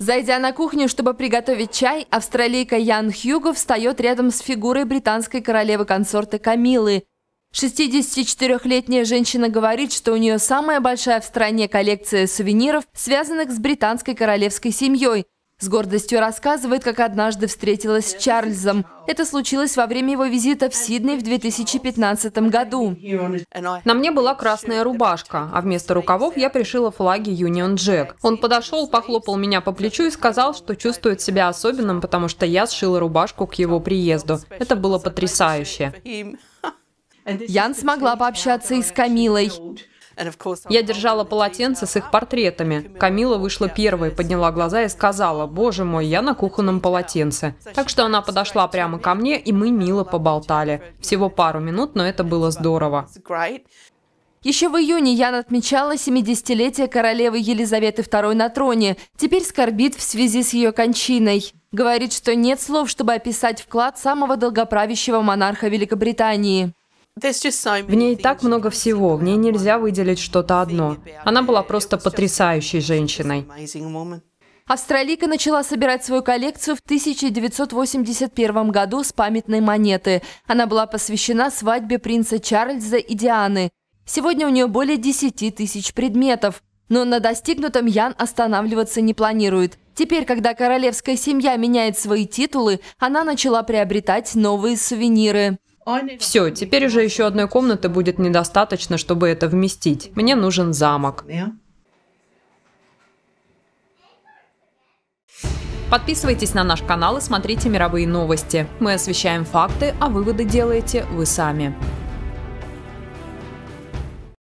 Зайдя на кухню, чтобы приготовить чай, австралийка Ян Хьюго встает рядом с фигурой британской королевы-консорта Камилы. 64-летняя женщина говорит, что у нее самая большая в стране коллекция сувениров, связанных с британской королевской семьей – с гордостью рассказывает, как однажды встретилась с Чарльзом. Это случилось во время его визита в Сидней в 2015 году. На мне была красная рубашка, а вместо рукавов я пришила флаги Union Jack. Он подошел, похлопал меня по плечу и сказал, что чувствует себя особенным, потому что я сшила рубашку к его приезду. Это было потрясающе. Ян смогла пообщаться и с Камилой. Я держала полотенце с их портретами. Камила вышла первой, подняла глаза и сказала, «Боже мой, я на кухонном полотенце». Так что она подошла прямо ко мне, и мы мило поболтали. Всего пару минут, но это было здорово. Еще в июне Ян отмечала 70-летие королевы Елизаветы II на троне. Теперь скорбит в связи с ее кончиной. Говорит, что нет слов, чтобы описать вклад самого долгоправящего монарха Великобритании. В ней так много всего, в ней нельзя выделить что-то одно. Она была просто потрясающей женщиной. Австралийка начала собирать свою коллекцию в 1981 году с памятной монеты. Она была посвящена свадьбе принца Чарльза и Дианы. Сегодня у нее более 10 тысяч предметов. Но на достигнутом Ян останавливаться не планирует. Теперь, когда королевская семья меняет свои титулы, она начала приобретать новые сувениры. Все, теперь уже еще одной комнаты будет недостаточно, чтобы это вместить. Мне нужен замок. Подписывайтесь на наш канал и смотрите мировые новости. Мы освещаем факты, а выводы делаете вы сами.